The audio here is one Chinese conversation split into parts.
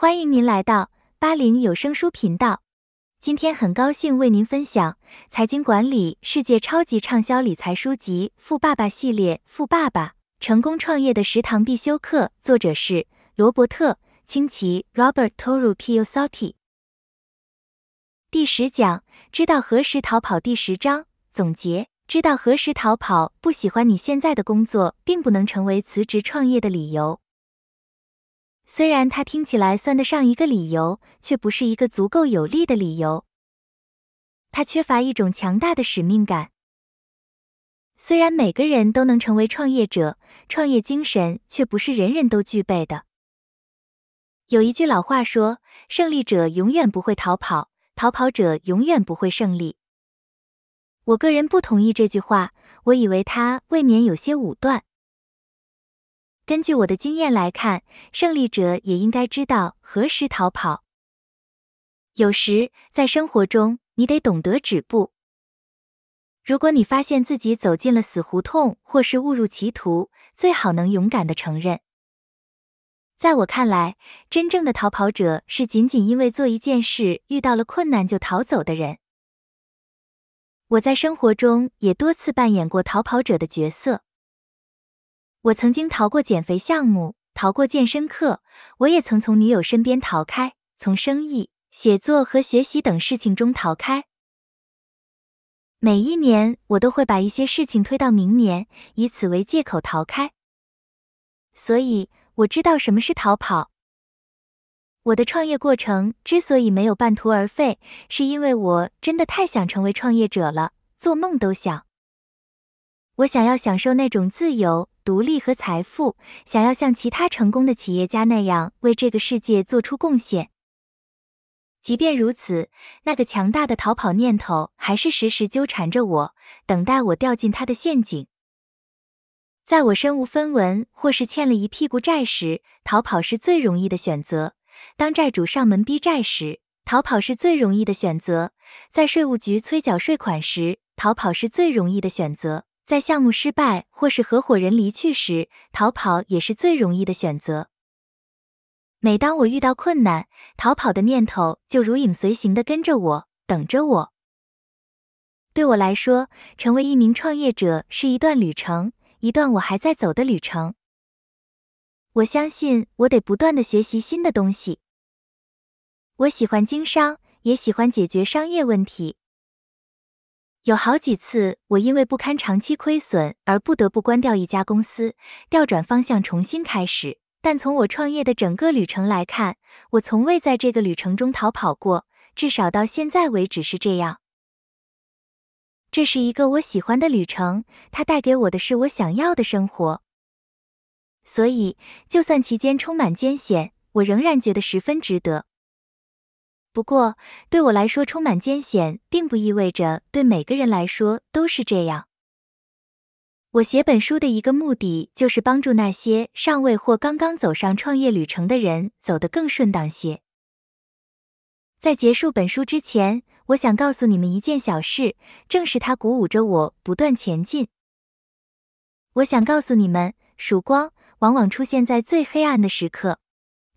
欢迎您来到八零有声书频道。今天很高兴为您分享财经管理世界超级畅销理财书籍《富爸爸系列》《富爸爸：成功创业的十堂必修课》，作者是罗伯特·清崎 （Robert T. Kiyosaki）。第十讲：知道何时逃跑。第十章总结：知道何时逃跑。不喜欢你现在的工作，并不能成为辞职创业的理由。虽然它听起来算得上一个理由，却不是一个足够有力的理由。它缺乏一种强大的使命感。虽然每个人都能成为创业者，创业精神却不是人人都具备的。有一句老话说：“胜利者永远不会逃跑，逃跑者永远不会胜利。”我个人不同意这句话，我以为它未免有些武断。根据我的经验来看，胜利者也应该知道何时逃跑。有时，在生活中，你得懂得止步。如果你发现自己走进了死胡同或是误入歧途，最好能勇敢的承认。在我看来，真正的逃跑者是仅仅因为做一件事遇到了困难就逃走的人。我在生活中也多次扮演过逃跑者的角色。我曾经逃过减肥项目，逃过健身课，我也曾从女友身边逃开，从生意、写作和学习等事情中逃开。每一年，我都会把一些事情推到明年，以此为借口逃开。所以，我知道什么是逃跑。我的创业过程之所以没有半途而废，是因为我真的太想成为创业者了，做梦都想。我想要享受那种自由。独立和财富，想要像其他成功的企业家那样为这个世界做出贡献。即便如此，那个强大的逃跑念头还是时时纠缠着我，等待我掉进他的陷阱。在我身无分文或是欠了一屁股债时，逃跑是最容易的选择；当债主上门逼债时，逃跑是最容易的选择；在税务局催缴税款时，逃跑是最容易的选择。在项目失败或是合伙人离去时，逃跑也是最容易的选择。每当我遇到困难，逃跑的念头就如影随形的跟着我，等着我。对我来说，成为一名创业者是一段旅程，一段我还在走的旅程。我相信我得不断的学习新的东西。我喜欢经商，也喜欢解决商业问题。有好几次，我因为不堪长期亏损而不得不关掉一家公司，调转方向重新开始。但从我创业的整个旅程来看，我从未在这个旅程中逃跑过，至少到现在为止是这样。这是一个我喜欢的旅程，它带给我的是我想要的生活。所以，就算其间充满艰险，我仍然觉得十分值得。不过，对我来说充满艰险，并不意味着对每个人来说都是这样。我写本书的一个目的，就是帮助那些尚未或刚刚走上创业旅程的人走得更顺当些。在结束本书之前，我想告诉你们一件小事，正是它鼓舞着我不断前进。我想告诉你们，曙光往往出现在最黑暗的时刻。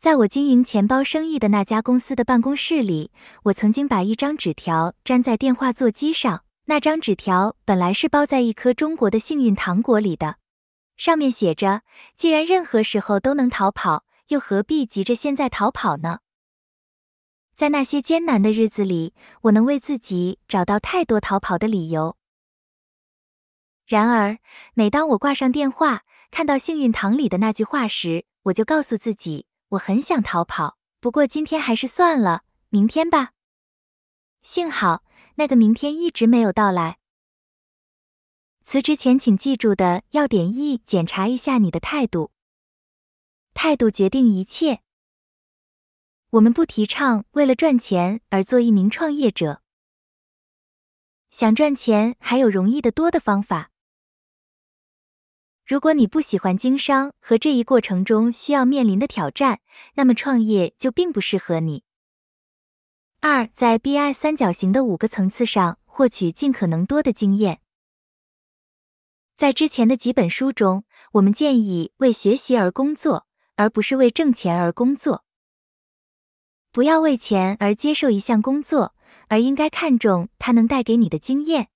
在我经营钱包生意的那家公司的办公室里，我曾经把一张纸条粘在电话座机上。那张纸条本来是包在一颗中国的幸运糖果里的，上面写着：“既然任何时候都能逃跑，又何必急着现在逃跑呢？”在那些艰难的日子里，我能为自己找到太多逃跑的理由。然而，每当我挂上电话，看到幸运糖里的那句话时，我就告诉自己。我很想逃跑，不过今天还是算了，明天吧。幸好那个明天一直没有到来。辞职前请记住的要点一：检查一下你的态度，态度决定一切。我们不提倡为了赚钱而做一名创业者，想赚钱还有容易的多的方法。如果你不喜欢经商和这一过程中需要面临的挑战，那么创业就并不适合你。二，在 B I 三角形的五个层次上获取尽可能多的经验。在之前的几本书中，我们建议为学习而工作，而不是为挣钱而工作。不要为钱而接受一项工作，而应该看重它能带给你的经验。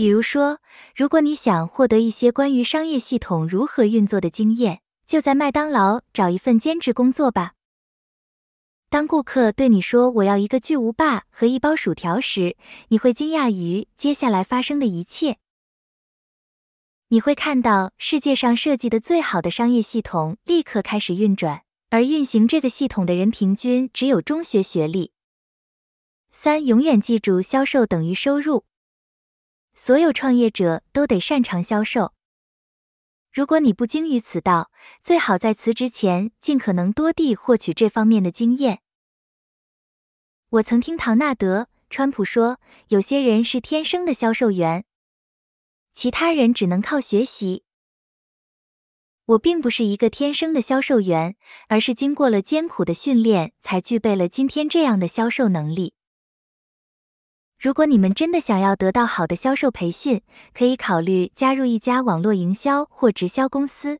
比如说，如果你想获得一些关于商业系统如何运作的经验，就在麦当劳找一份兼职工作吧。当顾客对你说“我要一个巨无霸和一包薯条”时，你会惊讶于接下来发生的一切。你会看到世界上设计的最好的商业系统立刻开始运转，而运行这个系统的人平均只有中学学历。三，永远记住，销售等于收入。所有创业者都得擅长销售。如果你不精于此道，最好在辞职前尽可能多地获取这方面的经验。我曾听唐纳德·川普说，有些人是天生的销售员，其他人只能靠学习。我并不是一个天生的销售员，而是经过了艰苦的训练才具备了今天这样的销售能力。如果你们真的想要得到好的销售培训，可以考虑加入一家网络营销或直销公司。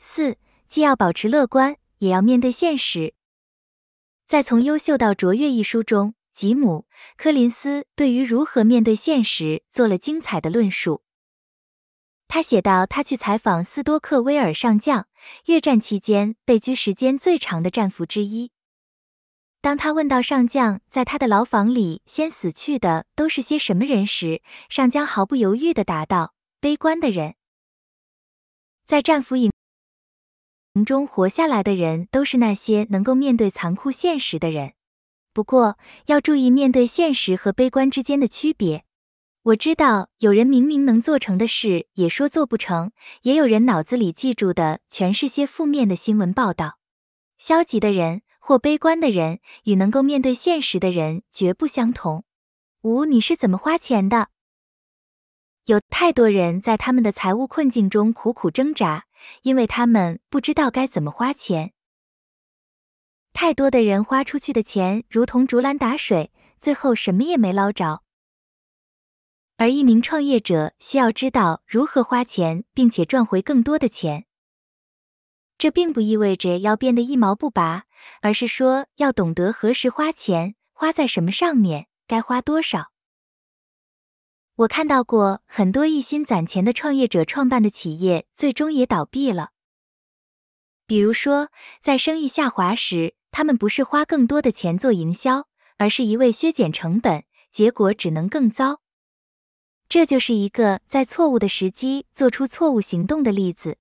四，既要保持乐观，也要面对现实。在《从优秀到卓越》一书中，吉姆·柯林斯对于如何面对现实做了精彩的论述。他写到，他去采访斯多克威尔上将，越战期间被拘时间最长的战俘之一。当他问到上将在他的牢房里先死去的都是些什么人时，上将毫不犹豫的答道：“悲观的人，在战俘营中活下来的人都是那些能够面对残酷现实的人。不过要注意面对现实和悲观之间的区别。我知道有人明明能做成的事也说做不成，也有人脑子里记住的全是些负面的新闻报道，消极的人。”或悲观的人与能够面对现实的人绝不相同。五，你是怎么花钱的？有太多人在他们的财务困境中苦苦挣扎，因为他们不知道该怎么花钱。太多的人花出去的钱如同竹篮打水，最后什么也没捞着。而一名创业者需要知道如何花钱，并且赚回更多的钱。这并不意味着要变得一毛不拔，而是说要懂得何时花钱，花在什么上面，该花多少。我看到过很多一心攒钱的创业者创办的企业，最终也倒闭了。比如说，在生意下滑时，他们不是花更多的钱做营销，而是一味削减成本，结果只能更糟。这就是一个在错误的时机做出错误行动的例子。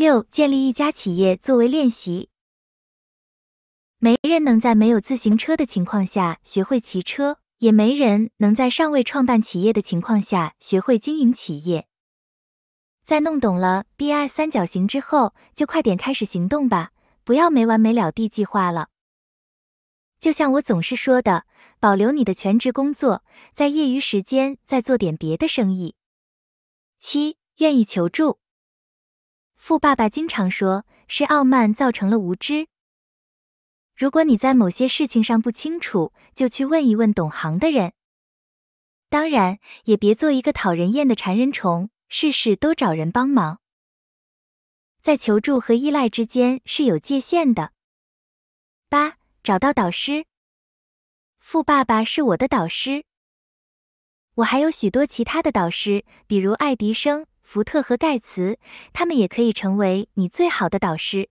六、建立一家企业作为练习。没人能在没有自行车的情况下学会骑车，也没人能在尚未创办企业的情况下学会经营企业。在弄懂了 BI 三角形之后，就快点开始行动吧，不要没完没了地计划了。就像我总是说的，保留你的全职工作，在业余时间再做点别的生意。七、愿意求助。富爸爸经常说：“是傲慢造成了无知。如果你在某些事情上不清楚，就去问一问懂行的人。当然，也别做一个讨人厌的馋人虫，事事都找人帮忙。在求助和依赖之间是有界限的。”八，找到导师。富爸爸是我的导师，我还有许多其他的导师，比如爱迪生。福特和盖茨，他们也可以成为你最好的导师。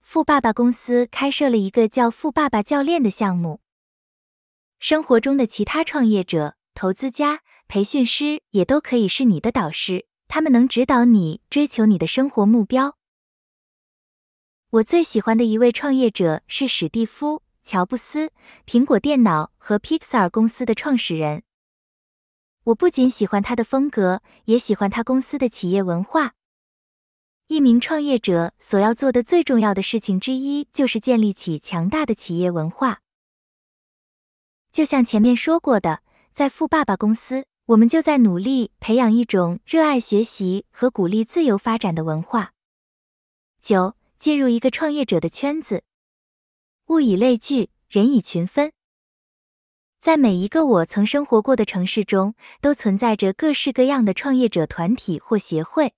富爸爸公司开设了一个叫“富爸爸教练”的项目。生活中的其他创业者、投资家、培训师也都可以是你的导师，他们能指导你追求你的生活目标。我最喜欢的一位创业者是史蒂夫·乔布斯，苹果电脑和 Pixar 公司的创始人。我不仅喜欢他的风格，也喜欢他公司的企业文化。一名创业者所要做的最重要的事情之一，就是建立起强大的企业文化。就像前面说过的，在富爸爸公司，我们就在努力培养一种热爱学习和鼓励自由发展的文化。九，进入一个创业者的圈子，物以类聚，人以群分。在每一个我曾生活过的城市中，都存在着各式各样的创业者团体或协会。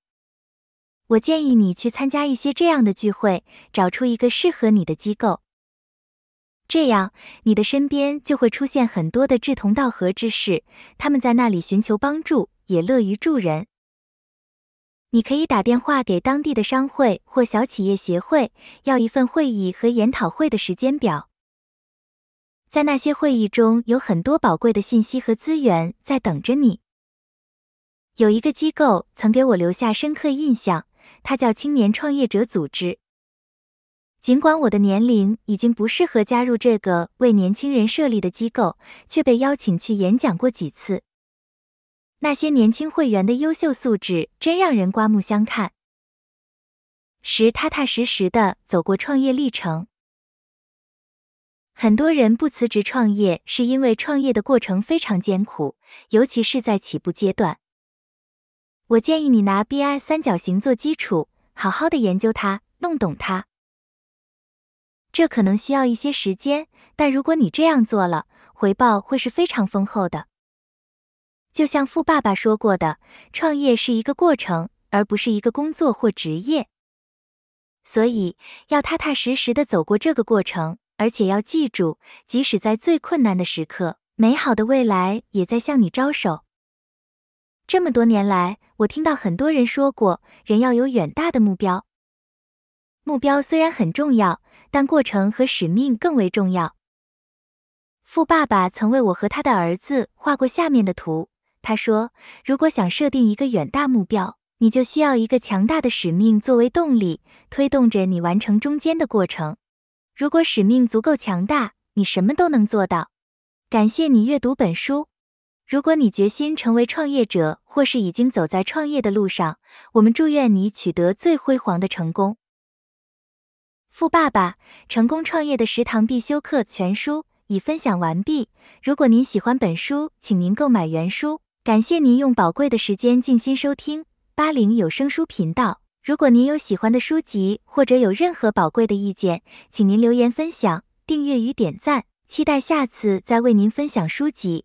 我建议你去参加一些这样的聚会，找出一个适合你的机构。这样，你的身边就会出现很多的志同道合之士，他们在那里寻求帮助，也乐于助人。你可以打电话给当地的商会或小企业协会，要一份会议和研讨会的时间表。在那些会议中，有很多宝贵的信息和资源在等着你。有一个机构曾给我留下深刻印象，它叫青年创业者组织。尽管我的年龄已经不适合加入这个为年轻人设立的机构，却被邀请去演讲过几次。那些年轻会员的优秀素质真让人刮目相看。十，踏踏实实的走过创业历程。很多人不辞职创业，是因为创业的过程非常艰苦，尤其是在起步阶段。我建议你拿 BI 三角形做基础，好好的研究它，弄懂它。这可能需要一些时间，但如果你这样做了，回报会是非常丰厚的。就像富爸爸说过的，创业是一个过程，而不是一个工作或职业，所以要踏踏实实的走过这个过程。而且要记住，即使在最困难的时刻，美好的未来也在向你招手。这么多年来，我听到很多人说过，人要有远大的目标。目标虽然很重要，但过程和使命更为重要。富爸爸曾为我和他的儿子画过下面的图。他说，如果想设定一个远大目标，你就需要一个强大的使命作为动力，推动着你完成中间的过程。如果使命足够强大，你什么都能做到。感谢你阅读本书。如果你决心成为创业者，或是已经走在创业的路上，我们祝愿你取得最辉煌的成功。《富爸爸：成功创业的食堂必修课》全书已分享完毕。如果您喜欢本书，请您购买原书。感谢您用宝贵的时间静心收听八零有声书频道。如果您有喜欢的书籍或者有任何宝贵的意见，请您留言分享、订阅与点赞。期待下次再为您分享书籍。